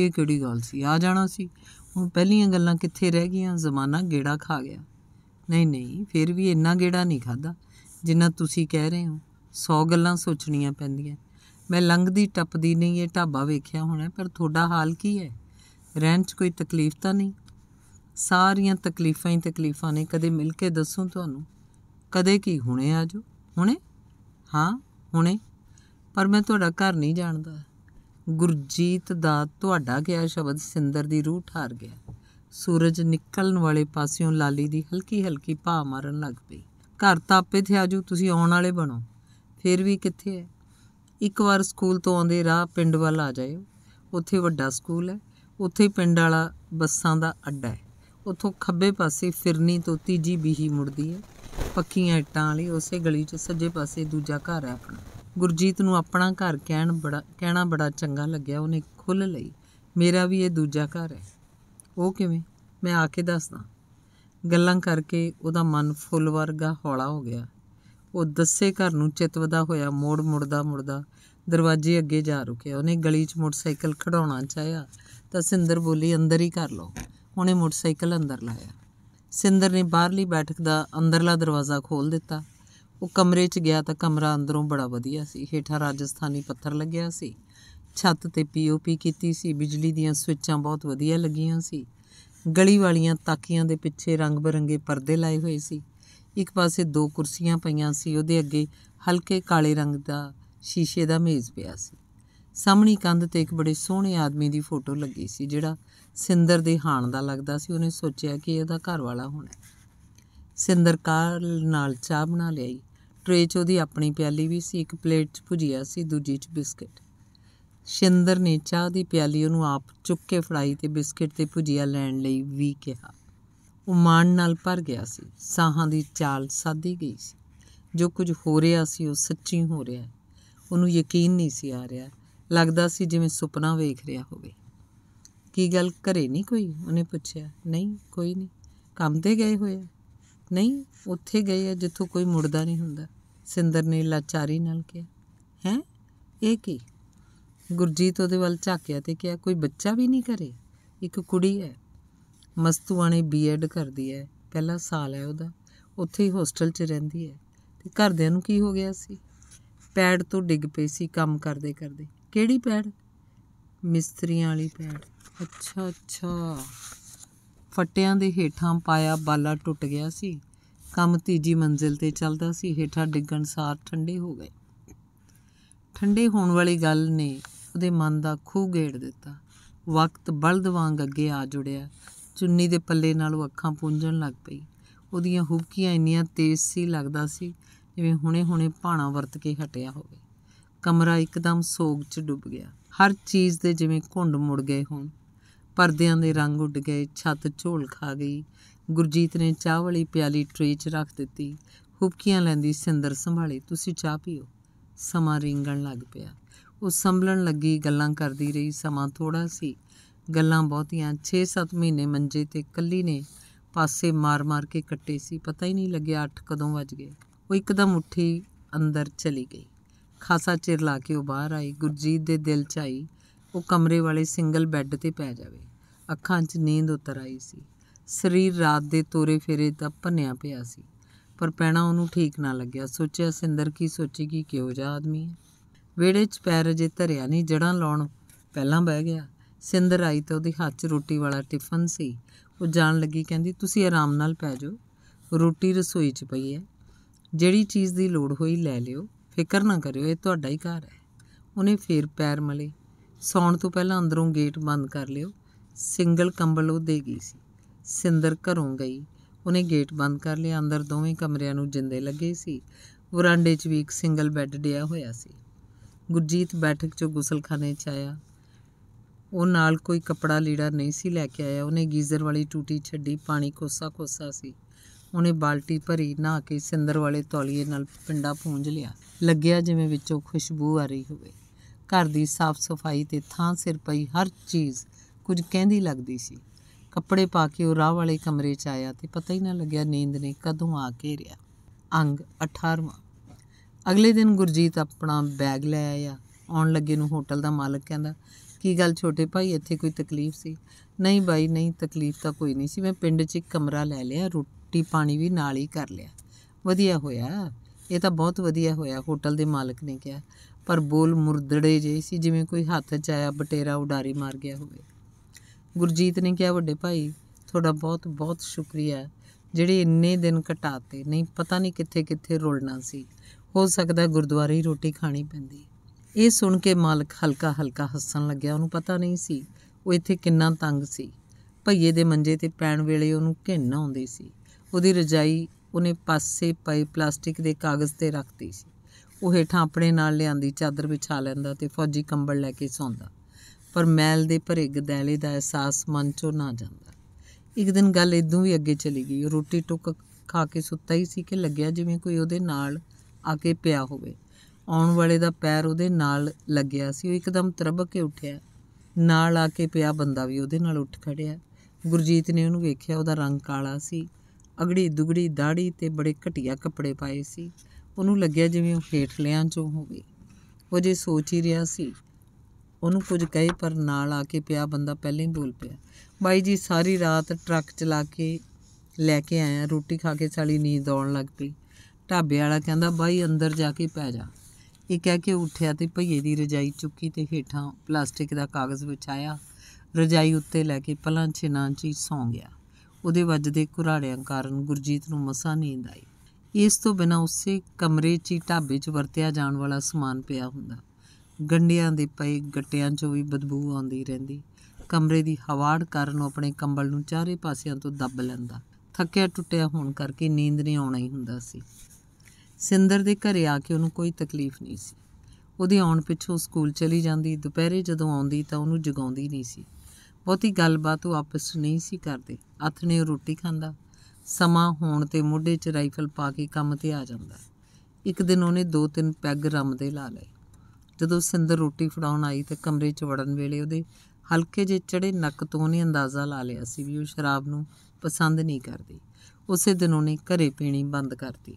ਇਹ ਕਿਹੜੀ ਗੱਲ ਸੀ ਆ ਜਾਣਾ ਸੀ ਹੁਣ ਪਹਿਲੀਆਂ ਗੱਲਾਂ ਕਿੱਥੇ ਰਹਿ ਗਈਆਂ ਜ਼ਮਾਨਾ ਗੇੜਾ ਖਾ ਗਿਆ ਨਹੀਂ ਨਹੀਂ ਫਿਰ ਵੀ ਇੰਨਾ ਗੇੜਾ ਨਹੀਂ ਖਾਦਾ ਜਿੰਨਾ ਤੁਸੀਂ ਕਹਿ ਰਹੇ ਹੋ 100 ਗੱਲਾਂ ਸੋਚਣੀਆਂ ਪੈਂਦੀਆਂ ਮੈਂ ਲੰਘਦੀ ਟੱਪਦੀ ਨਹੀਂ ਇਹ ਢਾਬਾ ਵੇਖਿਆ ਹੋਣਾ ਪਰ ਤੁਹਾਡਾ ਹਾਲ ਕੀ ਹੈ ਰਹਿਣ 'ਚ ਕੋਈ ਤਕਲੀਫ ਤਾਂ ਨਹੀਂ ਸਾਰੀਆਂ ਤਕਲੀਫਾਂ ਹੀ ਤਕਲੀਫਾਂ ਨੇ ਕਦੇ ਮਿਲ ਕੇ ਦੱਸੂ ਤੁਹਾਨੂੰ ਕਦੇ ਕੀ ਹੁਣੇ ਆਜੋ ਹੁਣੇ ਹਾਂ ਹੁਣੇ ਪਰ ਮੈਂ ਤੁਹਾਡਾ ਘਰ ਨਹੀਂ ਜਾਣਦਾ ਗੁਰਜੀਤ ਦਾ ਤੁਹਾਡਾ ਗਿਆ ਸ਼ਬਦ ਸਿੰਦਰ ਦੀ ਰੂਹ ਠਾਰ ਗਿਆ ਸੂਰਜ ਨਿਕਲਣ ਵਾਲੇ ਪਾਸਿਓਂ ਲਾਲੀ ਦੀ ਹਲਕੀ ਹਲਕੀ ਭਾ ਮਾਰਨ ਲੱਗ ਪਈ ਘਰ ਤਾਂ ਆਪੇ ਤੇ ਆਜੋ ਤੁਸੀਂ ਆਉਣ ਵਾਲੇ ਬਣੋ ਫੇਰ ਵੀ ਕਿੱਥੇ ਹੈ ਇੱਕ ਵਾਰ ਸਕੂਲ ਤੋਂ ਆਉਂਦੇ ਰਾਹ ਪਿੰਡ ਵੱਲ ਆ ਜਾਇਓ ਉੱਥੇ ਵੱਡਾ ਸਕੂਲ ਹੈ ਉੱਥੇ ਪਿੰਡ ਵਾਲਾ ਬੱਸਾਂ ਦਾ ਅੱਡਾ ਹੈ ਉੱਥੋਂ ਖੱਬੇ ਪਾਸੇ ਫਿਰਨੀ ਤੋਂ ਤੀਜੀ ਬੀਹੀ ਮੁੜਦੀ ਹੈ ਪੱਕੀਆਂ ਇੱਟਾਂ ਵਾਲੀ ਉਸੇ ਗਲੀ 'ਚ ਸੱਜੇ ਪਾਸੇ ਦੂਜਾ ਘਰ ਹੈ ਆਪਣਾ ਗੁਰਜੀਤ ਨੂੰ ਆਪਣਾ ਘਰ ਕਹਿਣ ਬੜਾ ਕਹਿਣਾ ਬੜਾ ਚੰਗਾ ਲੱਗਿਆ ਉਹਨੇ ਖੁੱਲ ਲਈ ਮੇਰਾ ਵੀ ਇਹ ਦੂਜਾ ਘਰ ਹੈ ਉਹ ਕਿਵੇਂ ਮੈਂ ਆ ਕੇ ਦੱਸਦਾ ਗੱਲਾਂ ਕਰਕੇ ਉਹਦਾ ਮਨ ਫੁੱਲ ਵਰਗਾ ਹੌਲਾ ਹੋ ਗਿਆ ਉਹ ਦੱਸੇ ਘਰ ਨੂੰ ਚਿਤਵਦਾ ਹੋਇਆ ਮੋੜ ਮੁੜਦਾ ਮੁੜਦਾ ਦਰਵਾਜ਼ੇ ਅੱਗੇ ਜਾ ਰੁਕਿਆ ਉਹਨੇ ਗਲੀ 'ਚ ਮੋਟਰਸਾਈਕਲ ਖੜਾਉਣਾ ਚਾਹਿਆ ਤਾਂ ਸਿੰਦਰ ਬੋਲੀ ਅੰਦਰ ਹੀ ਕਰ ਲਓ ਉਹਨੇ ਮੋਟਰਸਾਈਕਲ ਅੰਦਰ ਲਾਇਆ ਸਿੰਦਰ ਨੇ ਬਾਹਰਲੀ ਬੈਠਕ ਦਾ ਅੰਦਰਲਾ ਦਰਵਾਜ਼ਾ ਖੋਲ ਦਿੱਤਾ ਉਹ ਕਮਰੇ 'ਚ ਗਿਆ ਤਾਂ ਕਮਰਾ ਅੰਦਰੋਂ ਬੜਾ ਵਧੀਆ ਸੀ ਹੇਠਾਂ ਰਾਜਸਥਾਨੀ ਪੱਥਰ ਲੱਗਿਆ ਸੀ ਛੱਤ ਤੇ ਪੀਓਪੀ ਕੀਤੀ ਸੀ ਬਿਜਲੀ ਦੀਆਂ ਸਵਿੱਚਾਂ ਬਹੁਤ ਵਧੀਆ ਲੱਗੀਆਂ ਸੀ ਗਲੀ ਵਾਲੀਆਂ ਤਾਕੀਆਂ ਦੇ ਪਿੱਛੇ ਰੰਗ-ਬਰੰਗੇ ਪਰਦੇ ਲਾਏ ਹੋਏ ਸੀ ਇੱਕ ਪਾਸੇ ਦੋ ਕੁਰਸੀਆਂ ਪਈਆਂ ਸੀ ਉਹਦੇ ਅੱਗੇ ਹਲਕੇ ਕਾਲੇ ਰੰਗ ਦਾ ਸ਼ੀਸ਼ੇ ਦਾ ਮੇਜ਼ ਪਿਆ ਸੀ ਸਾਹਮਣੀ ਕੰਧ ਤੇ ਇੱਕ ਬੜੇ ਸੋਹਣੇ ਆਦਮੀ ਦੀ ਫੋਟੋ ਲੱਗੀ ਸੀ ਜਿਹੜਾ ਸਿੰਦਰ ਦੇ ਹਾਣ ਦਾ ਲੱਗਦਾ ਸੀ ਉਹਨੇ ਸੋਚਿਆ ਕਿ ਇਹਦਾ ਘਰ ਵਾਲਾ ਹੋਣਾ ਸਿੰਦਰ ਕਾਲ ਨਾਲ ਚਾਹ ਬਣਾ ਲਈ ਟ੍ਰੇ 'ਚ ਉਹਦੀ ਆਪਣੀ ਪਿਆਲੀ ਵੀ ਸੀ ਇੱਕ ਪਲੇਟ 'ਚ ਭੁਜੀਆ ਸੀ ਦੂਜੀ 'ਚ ਬਿਸਕਟ ਸ਼ਿੰਦਰ ਨੇ ਚਾਹ ਦੀ ਪਿਆਲੀ ਉਹਨੂੰ ਆਪ ਚੁੱਕ ਕੇ ਫੜਾਈ ਤੇ ਬਿਸਕਟ ਤੇ ਭੁਜੀਆ ਲੈਣ ਲਈ ਵੀ ਕਿਹਾ ਉਹ ਮਾਣ ਨਾਲ ਭਰ ਗਿਆ ਸੀ ਸਾਹਾਂ ਦੀ ਚਾਲ ਸਾਦੀ ਗਈ ਸੀ ਜੋ ਕੁਝ ਹੋ ਰਿਹਾ ਸੀ ਉਹ ਸੱਚੀ ਹੋ ਰਿਹਾ ਉਹਨੂੰ ਯਕੀਨ ਨਹੀਂ ਸੀ ਆ ਰਿਹਾ ਲੱਗਦਾ ਸੀ ਜਿਵੇਂ ਸੁਪਨਾ ਵੇਖ ਰਿਹਾ ਹੋਵੇ ਕੀ ਗੱਲ ਘਰੇ ਨਹੀਂ ਕੋਈ ਉਹਨੇ ਪੁੱਛਿਆ ਨਹੀਂ ਕੋਈ ਨਹੀਂ ਕੰਮ ਤੇ ਗਏ ਹੋਏ ਆ ਨਹੀਂ ਉੱਥੇ ਗਏ ਆ ਜਿੱਥੋਂ ਕੋਈ ਮੁੜਦਾ ਨਹੀਂ ਹੁੰਦਾ ਸਿੰਦਰ ਨੇ ਲਾਚਾਰੀ ਨਾਲ ਕਿਹਾ ਹੈ ਇਹ ਕੀ ਗੁਰਜੀਤ ਉਹਦੇ ਵੱਲ ਝਾਕਿਆ ਤੇ ਕਿਹਾ ਕੋਈ ਬੱਚਾ ਵੀ ਨਹੀਂ ਘਰੇ ਇੱਕ ਕੁੜੀ ਹੈ ਮਸਤੂਆਣੇ ਬੀਐਡ ਕਰਦੀ ਹੈ ਪਹਿਲਾ ਸਾਲ ਹੈ ਉਹਦਾ ਉੱਥੇ ਹੀ ਹੋਸਟਲ 'ਚ ਰਹਿੰਦੀ ਹੈ ਤੇ ਘਰਦਿਆਂ ਨੂੰ ਕੀ ਹੋ ਗਿਆ ਸੀ ਪੈੜ ਤੋਂ ਡਿੱਗ ਪਈ ਸੀ ਕੰਮ ਕਰਦੇ ਕਰਦੇ ਕਿਹੜੀ ਪੈੜ ਮਿਸਤਰੀਆਂ ਵਾਲੀ ਪੈੜ ਅੱਛਾ ਅੱਛਾ ਫਟਿਆਂ ਦੇ ਹੇਠਾਂ ਪਾਇਆ ਬਾਲਾ ਟੁੱਟ ਗਿਆ ਸੀ ਕੰਮ ਤੀਜੀ ਮੰਜ਼ਿਲ ਤੇ ਚੱਲਦਾ ਸੀ ਹੇਠਾਂ ਡਿੱਗਣ ਸਾਰ ਠੰਡੇ ਹੋ ਗਏ ਠੰਡੇ ਹੋਣ ਵਾਲੀ ਗੱਲ ਨੇ ਉਹਦੇ ਮਨ ਦਾ ਖੂਹ ਗੇੜ ਦਿੱਤਾ ਵਕਤ ਬਲਦ ਵਾਂਗ ਅੱਗੇ ਆ ਜੁੜਿਆ ਚੁੰਨੀ ਦੇ ਪੱਲੇ ਨਾਲ ਉਹ ਅੱਖਾਂ ਪੂੰਝਣ ਲੱਗ ਪਈ ਉਹਦੀਆਂ ਹੁਬਕੀਆਂ ਇੰਨੀਆਂ ਤੇਜ਼ ਸੀ ਲੱਗਦਾ ਸੀ ਜਿਵੇਂ ਹੁਣੇ-ਹੁਣੇ ਭਾਣਾ ਵਰਤ ਕੇ ਹਟਿਆ ਹੋਵੇ ਕਮਰਾ ਇੱਕਦਮ ਸੋਗ 'ਚ ਡੁੱਬ ਗਿਆ ਹਰ ਚੀਜ਼ ਦੇ ਜਿਵੇਂ ਘੁੰਡ ਮੁੜ ਗਏ ਹੋਣ ਪਰਦਿਆਂ ਦੇ ਰੰਗ ਉੱਡ ਗਏ ਛੱਤ ਝੋਲ ਖਾ ਗਈ ਗੁਰਜੀਤ ਨੇ ਚਾਹ ਵਾਲੀ ਪਿਆਲੀ ਟਰੇ 'ਚ ਰੱਖ ਦਿੱਤੀ ਹੁਬਕੀਆਂ ਲੈਂਦੀ ਸਿੰਦਰ ਸੰਭਾਲੀ ਤੁਸੀਂ ਚਾਹ ਪੀਓ ਸਮਾਂ ਰਿੰਗਣ ਲੱਗ ਪਿਆ ਉਹ ਸੰਭਲਣ ਲੱਗੀ ਗੱਲਾਂ ਕਰਦੀ ਰਹੀ ਸਮਾਂ ਥੋੜਾ ਸੀ ਗੱਲਾਂ ਬਹੁਤੀਆਂ 6-7 ਮਹੀਨੇ ਮੰਜੇ ਤੇ ਕੱਲੀ ਨੇ ਪਾਸੇ ਮਾਰ-ਮਾਰ ਕੇ ਕੱਟੇ ਸੀ ਪਤਾ ਹੀ ਨਹੀਂ ਲੱਗਿਆ 8 ਕਦੋਂ ਵੱਜ ਗਏ ਉਹ ਇੱਕਦਮ ਉੱਠੀ ਅੰਦਰ ਚਲੀ ਗਈ ਖਾਸਾ ਚਿਰ ਲਾ ਕੇ ਉਹ ਬਾਹਰ ਆਈ ਗੁਰਜੀਤ ਦੇ ਦਿਲ 'ਚ ਆਈ ਉਹ ਕਮਰੇ ਵਾਲੇ ਸਿੰਗਲ ਬੈੱਡ ਤੇ ਪੈ ਜਾਵੇ ਅੱਖਾਂ 'ਚ ਨੀਂਦ ਉਤਰ ਆਈ ਸੀ ਸਰੀਰ ਰਾਤ ਦੇ ਤੋਰੇ ਫੇਰੇ ਦਾ ਭੰਨਿਆ ਪਿਆ ਸੀ ਪਰ ਪੈਣਾ ਉਹਨੂੰ ਠੀਕ ਨਾ ਲੱਗਿਆ ਸੋਚਿਆ ਸਿੰਦਰ ਕੀ ਸੋਚੇਗੀ ਉਹ ਜਾ ਆਦਮੀ ਹੈ ਵੇੜੇ 'ਚ ਪੈਰ ਜੇ ਧਰਿਆ ਨਹੀਂ ਜੜਾਂ ਲਾਉਣ ਪਹਿਲਾਂ ਬਹਿ ਗਿਆ ਸਿੰਦਰ ਆਈ ਤਾਂ ਉਹਦੇ ਹੱਥ 'ਚ ਰੋਟੀ ਵਾਲਾ ਟਿਫਨ ਸੀ ਉਹ ਜਾਣ ਲੱਗੀ ਕਹਿੰਦੀ ਤੁਸੀਂ ਆਰਾਮ ਨਾਲ ਪੈ ਜਾਓ ਰੋਟੀ ਰਸੋਈ 'ਚ ਪਈ ਹੈ ਜਿਹੜੀ ਚੀਜ਼ ਦੀ ਲੋੜ ਹੋਈ ਲੈ ਲਿਓ ਫਿਕਰ ਨਾ ਕਰਿਓ ਇਹ ਤੁਹਾਡਾ ਹੀ ਘਰ ਹੈ ਉਹਨੇ ਫੇਰ ਪੈਰ ਮਲੇ ਸੌਣ ਤੋਂ ਪਹਿਲਾਂ ਅੰਦਰੋਂ ਗੇਟ ਬੰਦ ਕਰ ਲਿਓ ਸਿੰਗਲ ਕੰਬਲ ਉਹ ਦੇ ਗਈ ਸੀ ਸਿੰਦਰ ਘਰੋਂ ਗਈ ਉਹਨੇ ਗੇਟ ਬੰਦ ਕਰ ਲਿਆ ਅੰਦਰ ਦੋਵੇਂ ਕਮਰਿਆਂ ਨੂੰ ਜਿੰਦੇ ਲੱਗੇ ਸੀ ਵਰਾਂਡੇ 'ਚ ਵੀ ਇੱਕ ਸਿੰਗਲ ਬੈੱਡ ਡਿਆ ਹੋਇਆ ਸੀ ਗੁਰਜੀਤ ਬੈਠਕ 'ਚੋਂ ਗੁਸਲਖਾਨੇ 'ਚ ਆਇਆ ਉਹ ਨਾਲ ਕੋਈ ਕਪੜਾ ਲੀੜਾ ਨਹੀਂ ਸੀ ਲੈ ਕੇ ਆਇਆ ਉਹਨੇ ਗੀਜ਼ਰ ਵਾਲੀ ਟੂਟੀ ਛੱਡੀ ਪਾਣੀ ਕੋਸਾ ਕੋਸਾ ਸੀ ਉਹਨੇ ਬਾਲਟੀ ਭਰੀ ਨਾ ਕੇ ਸਿੰਦਰ ਵਾਲੇ ਤੌਲੀਏ ਨਾਲ ਪਿੰਡਾ ਪੂੰਝ ਲਿਆ ਲੱਗਿਆ ਜਿਵੇਂ ਵਿੱਚੋਂ ਖੁਸ਼ਬੂ ਆ ਰਹੀ ਹੋਵੇ ਘਰ ਦੀ ਸਾਫ਼ ਸਫਾਈ ਤੇ ਥਾਂ ਸਿਰ ਪਈ ਹਰ ਚੀਜ਼ ਕੁਝ ਕਹਿੰਦੀ ਲੱਗਦੀ ਸੀ ਕੱਪੜੇ ਪਾ ਕੇ ਉਹ ਰਾਹ ਵਾਲੇ ਕਮਰੇ 'ਚ ਆਇਆ ਤੇ ਪਤਾ ਹੀ ਨਾ ਲੱਗਿਆ ਨੀਂਦ ਨੇ ਕਦੋਂ ਆ ਕੇ ਰਿਆ ਅੰਗ 18ਵਾਂ ਅਗਲੇ ਦਿਨ ਗੁਰਜੀਤ ਆਪਣਾ ਬੈਗ ਲੈ ਆਇਆ ਆਉਣ ਲੱਗੇ ਨੂੰ ਹੋਟਲ ਦਾ ਮਾਲਕ ਕਹਿੰਦਾ ਕੀ ਗੱਲ ਛੋਟੇ ਭਾਈ ਇੱਥੇ ਕੋਈ ਤਕਲੀਫ ਸੀ ਨਹੀਂ ਬਾਈ ਨਹੀਂ ਤਕਲੀਫ ਤਾਂ ਕੋਈ ਨਹੀਂ ਸੀ ਮੈਂ ਪਿੰਡ 'ਚ ਇੱਕ ਕਮਰਾ ਲੈ ਲਿਆ ਰੋਟੀ ਪਾਣੀ ਵੀ ਨਾਲ ਹੀ ਕਰ ਲਿਆ ਵਧੀਆ ਹੋਇਆ ਇਹ ਤਾਂ ਬਹੁਤ ਵਧੀਆ ਹੋਇਆ ਹੋਟਲ ਦੇ ਮਾਲਕ ਨੇ ਕਿਹਾ ਪਰ ਬੋਲ ਮੁਰਦੜੇ ਜੇ ਸੀ ਜਿਵੇਂ ਕੋਈ ਹੱਥ 'ਚ ਆਇਆ ਬਟੇਰਾ ਉਡਾਰੀ ਮਾਰ ਗਿਆ ਹੋਵੇ ਗੁਰਜੀਤ ਨੇ ਕਿਹਾ ਵੱਡੇ ਭਾਈ ਤੁਹਾਡਾ ਬਹੁਤ ਬਹੁਤ ਸ਼ੁਕਰੀਆ ਜਿਹੜੇ ਇੰਨੇ ਦਿਨ ਘਟਾਤੇ ਨਹੀਂ ਪਤਾ ਨਹੀਂ ਕਿੱਥੇ ਕਿੱਥੇ ਰੋਲਣਾ ਸੀ ਹੋ ਸਕਦਾ ਗੁਰਦੁਆਰੇ ਹੀ ਰੋਟੀ ਖਾਣੀ ਪੈਂਦੀ ਇਹ ਸੁਣ ਕੇ ਮਾਲਕ ਹਲਕਾ ਹਲਕਾ ਹੱਸਣ ਲੱਗਿਆ ਉਹਨੂੰ ਪਤਾ ਨਹੀਂ ਸੀ ਉਹ ਇੱਥੇ ਕਿੰਨਾ ਤੰਗ ਸੀ ਭਈਏ ਦੇ ਮੰਜੇ ਤੇ ਪੈਣ ਵੇਲੇ ਉਹਨੂੰ ਘਿੰਨ ਆਉਂਦੀ ਸੀ ਉਹਦੀ ਰਜਾਈ ਉਹਨੇ ਪਾਸੇ ਪਏ ਪਲਾਸਟਿਕ ਦੇ ਕਾਗਜ਼ ਤੇ ਰੱਖਤੀ ਸੀ ਉਹ ਹੇਠਾਂ ਆਪਣੇ ਨਾਲ ਲਿਆਂਦੀ ਚਾਦਰ ਵਿਛਾ ਲੈਂਦਾ ਤੇ ਫੌਜੀ ਕੰਬਲ ਲੈ ਕੇ ਸੌਂਦਾ ਪਰ ਮੈਲ ਦੇ ਭਰੇ ਗਦੈਲੇ ਦਾ ਅਹਿਸਾਸ ਮਨ ਚੋਂ ਨਾ ਜਾਂਦਾ ਇੱਕ ਦਿਨ ਗੱਲ ਇਦੋਂ ਵੀ ਅੱਗੇ ਚਲੀ ਗਈ ਰੋਟੀ ਟੁੱਕ ਖਾ ਕੇ ਸੁੱਤਾ ਹੀ ਸੀ ਕਿ ਲੱਗਿਆ ਜਿਵੇਂ ਕੋਈ ਉਹਦੇ ਨਾਲ ਆ ਕੇ ਪਿਆ ਹੋਵੇ ਆਉਣ ਵਾਲੇ ਦਾ ਪੈਰ ਉਹਦੇ ਨਾਲ ਲੱਗਿਆ ਸੀ ਉਹ ਇੱਕਦਮ ਤਰਬਕ ਕੇ ਉੱਠਿਆ ਨਾਲ ਆ ਕੇ ਪਿਆ ਬੰਦਾ ਵੀ ਉਹਦੇ ਨਾਲ ਉੱਠ ਖੜਿਆ ਗੁਰਜੀਤ ਨੇ ਉਹਨੂੰ ਵੇਖਿਆ ਉਹਦਾ ਰੰਗ ਕਾਲਾ ਸੀ ਅਗੜੀ ਦੁਗੜੀ ਦਾੜੀ ਤੇ ਬੜੇ ਘਟੀਆ ਕੱਪੜੇ ਪਾਏ ਸੀ ਉਹਨੂੰ ਲੱਗਿਆ ਜਿਵੇਂ ਉਹ ਲਿਆਂ ਚੋਂ ਹੋਵੇ ਉਹ ਜੇ ਸੋਚ ਹੀ ਰਿਹਾ ਸੀ ਉਹਨੂੰ ਕੁਝ ਕਹੇ ਪਰ ਨਾਲ ਆ ਕੇ ਪਿਆ ਬੰਦਾ ਪਹਿਲਾਂ ਹੀ ਬੋਲ ਪਿਆ ਬਾਈ ਜੀ ਸਾਰੀ ਰਾਤ ਟਰੱਕ ਚਲਾ ਕੇ ਲੈ ਕੇ ਆਇਆ ਰੋਟੀ ਖਾ ਕੇ ਸਾਲੀ ਨੀਂਦ ਆਉਣ ਲੱਗ ਪਈ ਢਾਬੇ ਵਾਲਾ ਕਹਿੰਦਾ ਬਾਈ ਅੰਦਰ ਜਾ ਕੇ ਪੈ ਜਾ ਇਹ ਕਹਿ ਕੇ ਉੱਠਿਆ ਤੇ ਭਈਏ ਦੀ ਰਜਾਈ ਚੁੱਕੀ ਤੇ ਹੇਠਾਂ ਪਲਾਸਟਿਕ ਦਾ ਕਾਗਜ਼ ਵਿਛਾਇਆ ਰਜਾਈ ਉੱਤੇ ਲੈ ਕੇ ਪਲਾਂ ਛਿਨਾਂ 'ਚ ਸੌਂ ਗਿਆ ਉਹਦੇ ਵੱਜਦੇ ਘੁਰਾੜਿਆਂ ਕਾਰਨ ਗੁਰਜੀਤ ਨੂੰ ਮਸਾ ਨੀਂਦ ਆਈ ਇਸ ਤੋਂ ਬਿਨਾ ਉਸੇ ਕਮਰੇ 'ਚ ਹੀ ਢਾਬੇ 'ਚ ਵਰਤਿਆ ਜਾਣ ਵਾਲਾ ਸਮਾਨ ਪਿਆ ਹੁੰਦਾ ਗੰਡਿਆਂ ਦੇ ਪਏ ਗੱਟਿਆਂ 'ਚੋਂ ਵੀ ਬਦਬੂ ਆਉਂਦੀ ਰਹਿੰਦੀ ਕਮਰੇ ਦੀ ਹਵਾੜ ਕਾਰਨ ਉਹ ਆਪਣੇ ਕੰਬਲ ਨੂੰ ਚਾਰੇ ਪਾਸਿਆਂ ਤੋਂ ਦੱਬ ਲੈਂਦਾ ਥੱਕਿਆ ਟੁੱਟਿਆ ਹੋਣ ਕਰਕੇ ਨੀਂਦ ਨਹੀਂ ਆਉਣਾ ਹੀ ਹੁੰਦਾ ਸੀ ਸਿੰਦਰ ਦੇ ਘਰੇ ਆ ਕੇ ਉਹਨੂੰ ਕੋਈ ਤਕਲੀਫ ਨਹੀਂ ਸੀ ਉਹਦੇ ਆਉਣ ਪਿੱਛੋਂ ਸਕੂਲ ਚਲੀ ਜਾਂਦੀ ਦੁਪਹਿਰੇ ਜਦੋਂ ਆਉਂਦੀ ਤਾਂ ਉਹਨੂੰ ਜਗਾਉਂਦੀ ਨਹੀਂ ਸੀ ਬਹੁਤੀ ਗੱਲਬਾਤ ਉਹ ਆਪਸ ਵਿੱਚ ਨਹੀਂ ਸੀ ਕਰਦੇ ਅਥਨੇ ਰੋਟੀ ਖਾਂਦਾ ਸਮਾਂ ਹੋਣ ਤੇ ਮੋਢੇ 'ਚ ਰਾਈਫਲ ਪਾ ਕੇ ਕੰਮ ਤੇ ਆ ਜਾਂਦਾ ਇੱਕ ਦਿਨ ਉਹਨੇ ਦੋ ਤਿੰਨ ਪੈਗ ਰਮ ਦੇ ਲਾ ਲਏ ਜਦੋਂ ਸਿੰਦਰ ਰੋਟੀ ਫੜਾਉਣ ਆਈ ਤੇ ਕਮਰੇ 'ਚ ਵੜਨ ਵੇਲੇ ਉਹਦੇ ਹਲਕੇ ਜੇ ਚੜੇ ਨੱਕ ਤੋਂ ਨਹੀਂ ਅੰਦਾਜ਼ਾ ਲਾ ਲਿਆ ਸੀ ਵੀ ਉਹ ਸ਼ਰਾਬ ਨੂੰ ਪਸੰਦ ਨਹੀਂ ਕਰਦੀ ਉਸੇ ਦਿਨ ਉਹਨੇ ਘਰੇ ਪੀਣੀ ਬੰਦ ਕਰਤੀ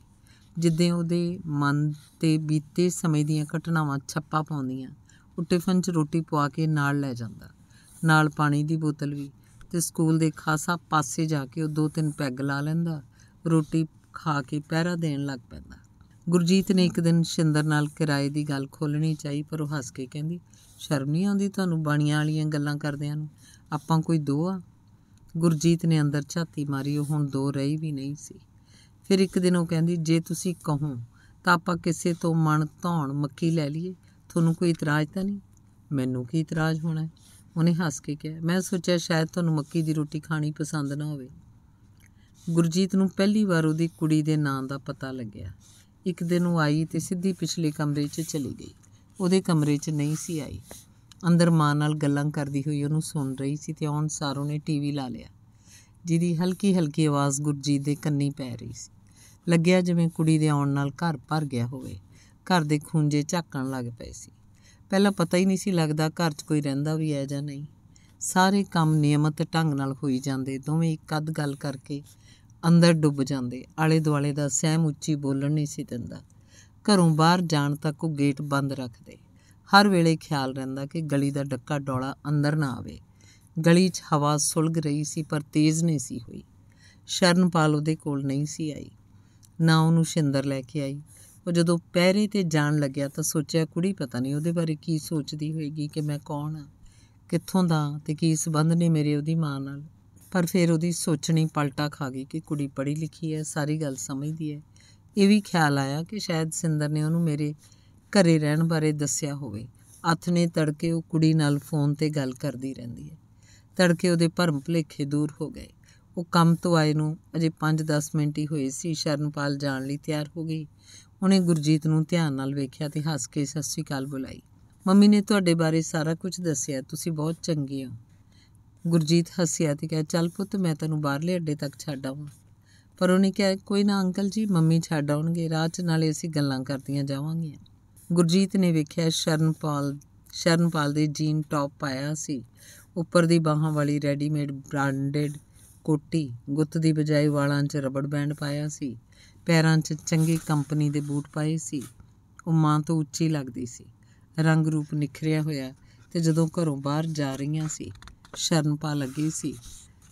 ਜਿੱਦੇ ਉਹਦੇ ਮਨ ਤੇ ਬੀਤੇ ਸਮੇਂ ਦੀਆਂ ਘਟਨਾਵਾਂ ਛੱਪਾ ਪਾਉਂਦੀਆਂ ਉਹ ਟਿਫਨ 'ਚ ਰੋਟੀ ਪਵਾ ਕੇ ਨਾਲ ਲੈ ਜਾਂਦਾ ਨਾਲ ਪਾਣੀ ਦੀ ਬੋਤਲ ਵੀ ਤੇ ਸਕੂਲ ਦੇ ਖਾਸਾ ਪਾਸੇ ਜਾ ਕੇ ਉਹ ਦੋ ਤਿੰਨ ਪੈਗ ਲਾ ਲੈਂਦਾ ਰੋਟੀ ਖਾ ਕੇ ਪਹਿਰਾ ਦੇਣ ਲੱਗ ਪੈਂਦਾ ਗੁਰਜੀਤ ਨੇ ਇੱਕ ਦਿਨ ਸ਼ਿੰਦਰ ਨਾਲ ਕਿਰਾਏ ਦੀ ਗੱਲ ਖੋਲਣੀ ਚਾਹੀ ਪਰ ਉਹ ਹੱਸ ਕੇ ਕਹਿੰਦੀ ਸ਼ਰਮ ਨਹੀਂ ਆਉਂਦੀ ਤੁਹਾਨੂੰ ਬਾਣੀਆਂ ਵਾਲੀਆਂ ਗੱਲਾਂ ਕਰਦਿਆਂ ਨੂੰ ਆਪਾਂ ਕੋਈ ਦੋ ਆ ਗੁਰਜੀਤ ਨੇ ਅੰਦਰ ਛਾਤੀ ਮਾਰੀ ਉਹ ਹੁਣ ਦੋ ਰਹੀ ਵੀ ਨਹੀਂ ਸੀ ਫਿਰ ਇੱਕ ਦਿਨ ਉਹ ਕਹਿੰਦੀ ਜੇ ਤੁਸੀਂ ਕਹੋ ਤਾਂ ਆਪਾਂ ਕਿਸੇ ਤੋਂ ਮਨ ਧੌਣ ਮੱਕੀ ਲੈ ਲਈਏ ਤੁਹਾਨੂੰ ਕੋਈ ਇਤਰਾਜ਼ ਤਾਂ ਨਹੀਂ ਮੈਨੂੰ ਕੀ ਇਤਰਾਜ਼ ਹੋਣਾ ਉਹਨੇ ਹੱਸ ਕੇ ਕਿਹਾ ਮੈਂ ਸੋਚਿਆ ਸ਼ਾਇਦ ਤੁਹਾਨੂੰ ਮੱਕੀ ਦੀ ਰੋਟੀ ਖਾਣੀ ਪਸੰਦ ਨਾ ਹੋਵੇ ਗੁਰਜੀਤ ਨੂੰ ਪਹਿਲੀ ਵਾਰ ਉਹਦੀ ਕੁੜੀ ਦੇ ਨਾਂ ਦਾ ਪਤਾ ਲੱਗਿਆ ਇੱਕ ਦਿਨ ਉਹ ਆਈ ਤੇ ਸਿੱਧੀ ਪਿਛਲੇ ਕਮਰੇ 'ਚ ਚਲੀ ਗਈ ਉਹਦੇ ਕਮਰੇ 'ਚ ਨਹੀਂ ਸੀ ਆਈ ਅੰਦਰ ਮਾਂ ਨਾਲ ਗੱਲਾਂ ਕਰਦੀ ਹੋਈ ਉਹਨੂੰ ਸੁਣ ਰਹੀ ਸੀ ਤੇ ਆਉਣ ਸਾਰੋਂ ਨੇ ਟੀਵੀ ਲਾ ਲਿਆ ਜਿਹਦੀ ਹਲਕੀ ਹਲਕੀ ਆਵਾਜ਼ ਗੁਰਜੀਤ ਦੇ ਕੰਨੀ ਪੈ ਰਹੀ ਸੀ ਲੱਗਿਆ ਜਿਵੇਂ ਕੁੜੀ ਦੇ ਆਉਣ ਨਾਲ ਘਰ ਭਰ ਗਿਆ ਹੋਵੇ ਘਰ ਦੇ ਖੂੰਜੇ ਝਾਕਣ ਲੱਗ ਪਏ ਸੀ ਪਹਿਲਾਂ ਪਤਾ ਹੀ ਨਹੀਂ ਸੀ ਲੱਗਦਾ ਘਰ 'ਚ ਕੋਈ ਰਹਿੰਦਾ ਵੀ ਹੈ ਜਾਂ ਨਹੀਂ ਸਾਰੇ ਕੰਮ ਨਿਯਮਤ ਢੰਗ ਨਾਲ ਹੋਈ ਜਾਂਦੇ ਦੋਵੇਂ ਇੱਕ ਅੱਧ ਗੱਲ ਕਰਕੇ ਅੰਦਰ ਡੁੱਬ ਜਾਂਦੇ ਆਲੇ ਦੁਆਲੇ ਦਾ ਸਹਿਮ ਉੱਚੀ ਬੋਲਣ ਨਹੀਂ ਸੀ ਦਿੰਦਾ ਘਰੋਂ ਬਾਹਰ ਜਾਣ ਤੱਕ ਉਹ ਗੇਟ ਬੰਦ ਰੱਖਦੇ ਹਰ ਵੇਲੇ ਖਿਆਲ ਰਹਿੰਦਾ ਕਿ ਗਲੀ ਦਾ ਡੱਕਾ ਡੋਲਾ ਅੰਦਰ ਨਾ ਆਵੇ ਗਲੀ 'ਚ ਹਵਾ ਸੁਲਗ ਰਹੀ ਸੀ ਪਰ ਤੇਜ਼ ਨਹੀਂ ਸੀ ਹੋਈ ਸ਼ਰਨਪਾਲ ਉਹਦੇ ਕੋਲ ਨਹੀਂ ਸੀ ਆਈ ਨਾ ਉਹਨੂੰ ਸ਼ਿੰਦਰ ਲੈ ਕੇ ਆਈ ਉਹ ਜਦੋਂ ਪਹਿਰੇ ਤੇ ਜਾਣ ਲੱਗਿਆ ਤਾਂ ਸੋਚਿਆ ਕੁੜੀ ਪਤਾ ਨਹੀਂ ਉਹਦੇ ਬਾਰੇ ਕੀ ਸੋਚਦੀ ਹੋਏਗੀ ਕਿ ਮੈਂ ਕੌਣ ਆ ਕਿੱਥੋਂ ਦਾ ਤੇ ਕੀ ਸਬੰਧ ਨੇ ਮੇਰੇ ਉਹਦੀ ਮਾਂ ਨਾਲ ਪਰ ਫਿਰ ਉਹਦੀ ਸੋਚਣੀ ਪਲਟਾ ਖਾ ਗਈ ਕਿ ਕੁੜੀ ਪੜ੍ਹੀ ਲਿਖੀ ਹੈ ਸਾਰੀ ਗੱਲ ਸਮਝਦੀ ਹੈ ਇਹ ਵੀ ਖਿਆਲ ਆਇਆ ਕਿ ਸ਼ਾਇਦ ਸਿੰਦਰ ਨੇ ਉਹਨੂੰ ਮੇਰੇ ਘਰੇ ਰਹਿਣ ਬਾਰੇ ਦੱਸਿਆ ਹੋਵੇ ਅੱਥ ਨੇ ਤੜਕੇ ਉਹ ਕੁੜੀ ਨਾਲ ਫੋਨ ਤੇ ਗੱਲ ਕਰਦੀ ਰਹਿੰਦੀ ਹੈ ਤੜਕੇ ਉਹਦੇ ਭਰਮ ਭਲੇਖੇ ਦੂਰ ਹੋ ਗਏ ਉਹ ਕੰਮ ਤੋਂ ਆਏ ਨੂੰ ਅਜੇ 5-10 ਮਿੰਟ ਹੀ ਹੋਏ ਸੀ ਸ਼ਰਨਪਾਲ ਜਾਣ ਲਈ ਤਿਆਰ ਹੋ ਗਈ ਉਹਨੇ ਗੁਰਜੀਤ ਨੂੰ ਧਿਆਨ ਨਾਲ ਵੇਖਿਆ ਤੇ ਹੱਸ ਕੇ ਸਤਿ ਸ੍ਰੀ ਅਕਾਲ ਬੁਲਾਈ ਮੰਮੀ ਨੇ ਤੁਹਾਡੇ ਬਾਰੇ ਸਾਰਾ ਕੁਝ ਦੱਸਿਆ ਤੁਸੀਂ ਬਹੁਤ ਚੰਗੇ ਹੋ ਗੁਰਜੀਤ ਹੱਸਿਆ ਤੇ ਕਿਹਾ ਚੱਲ ਪੁੱਤ ਮੈਂ ਤੈਨੂੰ ਬਾਹਰਲੇ ਅੱਡੇ ਤੱਕ ਛੱਡ ਆਵਾਂ ਪਰ ਉਹਨੇ ਕਿਹਾ ਕੋਈ ਨਾ ਅੰਕਲ ਜੀ ਮੰਮੀ ਛੱਡ ਆਉਣਗੇ ਰਾਹ 'ਚ ਨਾਲੇ ਅਸੀਂ ਗੱਲਾਂ ਕਰਦੀਆਂ ਜਾਵਾਂਗੇ ਗੁਰਜੀਤ ਨੇ ਵੇਖਿਆ ਸ਼ਰਨਪਾਲ ਸ਼ਰਨਪਾਲ ਦੇ ਜੀਨ ਟੌਪ ਪਾਇਆ ਸੀ ਉੱਪਰ ਦੀ ਬਾਹਾਂ ਵਾਲੀ ਰੈਡੀਮੇਡ ਬ੍ਰਾਂਡਡ ਕੋਟੀ ਗੁੱਤ ਦੀ ਬਜਾਏ ਵਾਲਾਂ 'ਚ ਰਬੜ ਬੈਂਡ ਪਾਇਆ ਸੀ ਪੈਰਾਂ 'ਚ ਚੰਗੀ ਕੰਪਨੀ ਦੇ ਬੂਟ ਪਾਏ ਸੀ ਉਹ ਮਾਂ ਤੋਂ ਉੱਚੀ ਲੱਗਦੀ ਸੀ ਰੰਗ ਰੂਪ ਨਿਖਰਿਆ ਹੋਇਆ ਤੇ ਜਦੋਂ ਘਰੋਂ ਬਾਹਰ ਜਾ ਰਹੀਆਂ ਸੀ ਸ਼ਰਨ ਪਾ ਲੱਗੀ ਸੀ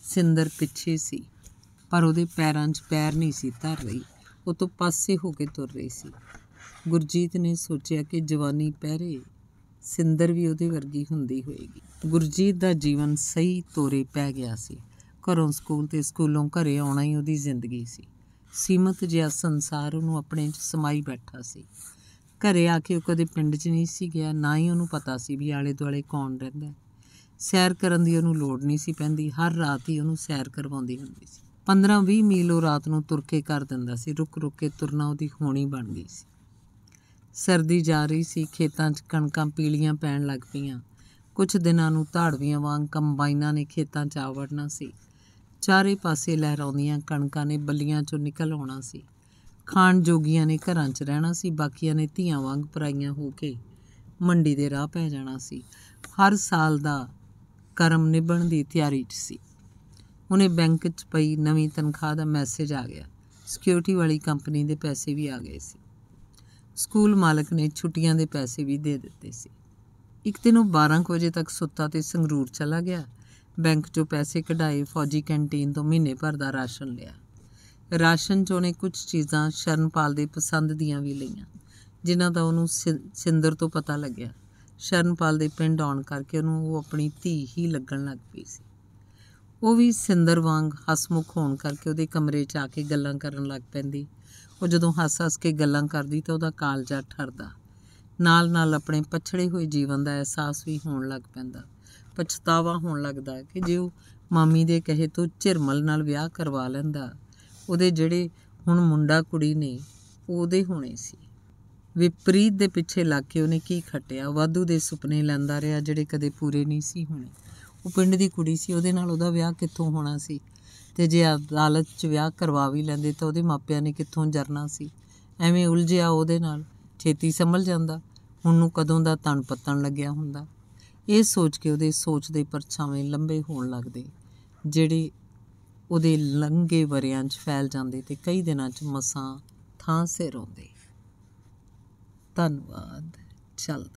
ਸਿੰਦਰ ਪਿੱਛੇ ਸੀ ਪਰ ਉਹਦੇ ਪੈਰਾਂ 'ਚ ਪੈਰ ਨਹੀਂ ਸੀ ਧਰ ਰਹੀ ਉਹ ਤੋਂ ਪਾਸੇ ਹੋ ਕੇ ਤੁਰ ਰਹੀ ਸੀ ਗੁਰਜੀਤ ਨੇ ਸੋਚਿਆ ਕਿ ਜਵਾਨੀ ਪਹਿਰੇ ਸਿੰਦਰ ਵੀ ਉਹਦੇ ਵਰਗੀ ਹੁੰਦੀ ਹੋਏਗੀ ਗੁਰਜੀਤ ਦਾ ਜੀਵਨ ਸਹੀ ਤੋਰੇ ਪੈ ਗਿਆ ਸੀ ਘਰੋਂ ਸਕੂਲ ਤੇ ਸਕੂਲੋਂ ਘਰੇ ਆਉਣਾ ਹੀ ਉਹਦੀ ਜ਼ਿੰਦਗੀ ਸੀ ਸੀਮਤ ਜਿਹਾ ਸੰਸਾਰ ਉਹਨੂੰ ਆਪਣੇ 'ਚ ਸਮਾਈ ਬੈਠਾ ਸੀ ਘਰੇ ਆ ਕੇ ਉਹ ਕਦੇ ਪਿੰਡ 'ਚ ਨਹੀਂ ਸੀ ਗਿਆ ਨਾ ਹੀ ਉਹਨੂੰ ਪਤਾ ਸੀ ਵੀ ਆਲੇ ਦੁਆਲੇ ਕੌਣ ਰਹਿੰਦਾ ਸੈਰ ਕਰਨ ਦੀ ਉਹਨੂੰ ਲੋੜ ਨਹੀਂ ਸੀ ਪੈਂਦੀ ਹਰ ਰਾਤ ਹੀ ਉਹਨੂੰ ਸੈਰ ਕਰਵਾਉਂਦੀ ਹੁੰਦੀ ਸੀ 15-20 ਮੀਲ ਉਹ ਰਾਤ ਨੂੰ ਤੁਰ ਕੇ ਕਰ ਦਿੰਦਾ ਸੀ ਰੁਕ-ਰੁਕ ਕੇ ਤੁਰਨਾ ਉਹਦੀ ਹੋਣੀ ਬਣ ਗਈ ਸੀ ਸਰਦੀ ਜਾ ਰਹੀ ਸੀ ਖੇਤਾਂ 'ਚ ਕਣਕਾਂ ਪੀਲੀਆਂ ਪੈਣ ਲੱਗ ਪਈਆਂ ਕੁਝ ਦਿਨਾਂ ਨੂੰ ਧਾੜਵੀਆਂ ਵਾਂਗ ਕੰਬਾਈਨਾਂ ਨੇ ਖੇਤਾਂ 'ਚ ਆਵੜਨਾ ਸੀ ਚਾਰੇ ਪਾਸੇ ਲਹਿਰਾਉਂਦੀਆਂ ਕਣਕਾਂ ਨੇ ਬੱਲੀਆਂ ਚੋਂ ਨਿਕਲ ਆਉਣਾ ਸੀ ਖਾਣ ਜੋਗੀਆਂ ਨੇ ਘਰਾਂ 'ਚ ਰਹਿਣਾ ਸੀ ਬਾਕੀਆਂ ਨੇ ਧੀਆਂ ਵਾਂਗ ਪਰਾਈਆਂ ਹੋ ਕੇ ਮੰਡੀ ਦੇ ਰਾਹ ਪੈ ਜਾਣਾ ਸੀ ਹਰ ਸਾਲ ਦਾ ਕਰਮ ਨਿਭਣ ਦੀ ਤਿਆਰੀ 'ਚ ਸੀ ਉਹਨੇ ਬੈਂਕ 'ਚ ਪਈ ਨਵੀਂ ਤਨਖਾਹ ਦਾ ਮੈਸੇਜ ਆ ਗਿਆ ਸਿਕਿਉਰਿਟੀ ਵਾਲੀ ਕੰਪਨੀ ਦੇ ਪੈਸੇ ਵੀ ਆ ਗਏ ਸੀ ਸਕੂਲ ਮਾਲਕ ਨੇ ਛੁੱਟੀਆਂ ਦੇ ਪੈਸੇ ਵੀ ਦੇ ਦਿੱਤੇ ਸੀ ਇੱਕ ਦਿਨ ਉਹ 12 ਵਜੇ ਤੱਕ ਸੁੱਤਾ ਤੇ ਸੰਗਰੂਰ ਚਲਾ ਗਿਆ ਬੈਂਕ 'ਚੋਂ ਪੈਸੇ ਕਢਾਏ ਫੌਜੀ ਕੈਂਟੀਨ ਤੋਂ ਮਹੀਨੇ ਭਰ ਦਾ ਰਾਸ਼ਨ ਲਿਆ ਰਾਸ਼ਨ 'ਚੋਂ ਨੇ ਕੁਝ ਚੀਜ਼ਾਂ ਸ਼ਰਨਪਾਲ ਦੇ ਪਸੰਦ ਦੀਆਂ ਵੀ ਲਈਆਂ ਜਿਨ੍ਹਾਂ ਦਾ ਉਹਨੂੰ ਸਿੰਦਰ ਤੋਂ ਪਤਾ ਲੱਗਿਆ ਸ਼ਰਨਪਾਲ ਦੇ ਪਿੰਡ ਆਉਣ ਕਰਕੇ ਉਹਨੂੰ ਉਹ ਆਪਣੀ ਧੀ ਹੀ ਲੱਗਣ ਲੱਗ ਪਈ ਸੀ ਉਹ ਵੀ ਸਿੰਦਰ ਵਾਂਗ ਹਸਮੁਖ ਹੋਣ ਕਰਕੇ ਉਹਦੇ ਕਮਰੇ 'ਚ ਆ ਕੇ ਗੱਲਾਂ ਕਰਨ ਲੱਗ ਪੈਂਦੀ ਉਹ ਜਦੋਂ ਹੱਸ-ਹੱਸ ਕੇ ਗੱਲਾਂ ਕਰਦੀ ਤਾਂ ਉਹਦਾ ਕਾਲਜਾ ਠਰਦਾ ਨਾਲ-ਨਾਲ ਆਪਣੇ ਪਛੜੇ ਹੋਏ ਜੀਵਨ ਦਾ ਅਹਿਸਾਸ ਵੀ ਹੋਣ ਲੱਗ ਪੈਂਦਾ ਪਛਤਾਵਾ ਹੋਣ ਲੱਗਦਾ ਕਿ ਜੇ ਉਹ ਮਾਮੀ ਦੇ ਕਹੇ ਤੋਂ ਝਿਰਮਲ ਨਾਲ ਵਿਆਹ ਕਰਵਾ ਲੈਂਦਾ ਉਹਦੇ ਜਿਹੜੇ ਹੁਣ ਮੁੰਡਾ ਕੁੜੀ ਨੇ ਉਹਦੇ ਹੋਣੇ ਸੀ ਵਿਪਰੀਤ ਦੇ ਪਿੱਛੇ ਲੱਗ ਕੇ ਉਹਨੇ ਕੀ ਖਟਿਆ ਵਾਧੂ ਦੇ ਸੁਪਨੇ ਲੈਂਦਾ ਰਿਹਾ ਜਿਹੜੇ ਕਦੇ ਪੂਰੇ ਨਹੀਂ ਸੀ ਹੋਣੇ ਉਹ ਪਿੰਡ ਦੀ ਕੁੜੀ ਸੀ ਉਹਦੇ ਨਾਲ ਉਹਦਾ ਵਿਆਹ ਕਿੱਥੋਂ ਹੋਣਾ ਸੀ ਤੇ ਜੇ ਅਦਾਲਤ 'ਚ ਵਿਆਹ ਕਰਵਾ ਵੀ ਲੈਂਦੇ ਤਾਂ ਉਹਦੇ ਮਾਪਿਆਂ ਨੇ ਕਿੱਥੋਂ ਜਰਨਾ ਸੀ ਐਵੇਂ ਉਲਝਿਆ ਉਹਦੇ ਨਾਲ ਛੇਤੀ ਸੰਭਲ ਜਾਂਦਾ ਹੁਣ ਨੂੰ ਕਦੋਂ ਦਾ ਤਣ ਪੱਤਣ ਲੱਗਿਆ ਹੁੰਦਾ ਇਹ ਸੋਚ ਕੇ ਉਹਦੇ ਸੋਚ ਦੇ ਪਰਛਾਵੇਂ ਲੰਬੇ ਹੋਣ ਲੱਗਦੇ ਜਿਹੜੇ ਉਹਦੇ ਲੰਗੇ ਵਰਿਆਂ 'ਚ ਫੈਲ ਜਾਂਦੇ ਤੇ ਕਈ ਦਿਨਾਂ 'ਚ ਮਸਾਂ ਥਾਂ ਸਿਰ ਆਉਂਦੇ ਧੰਨਵਾਦ ਚਲ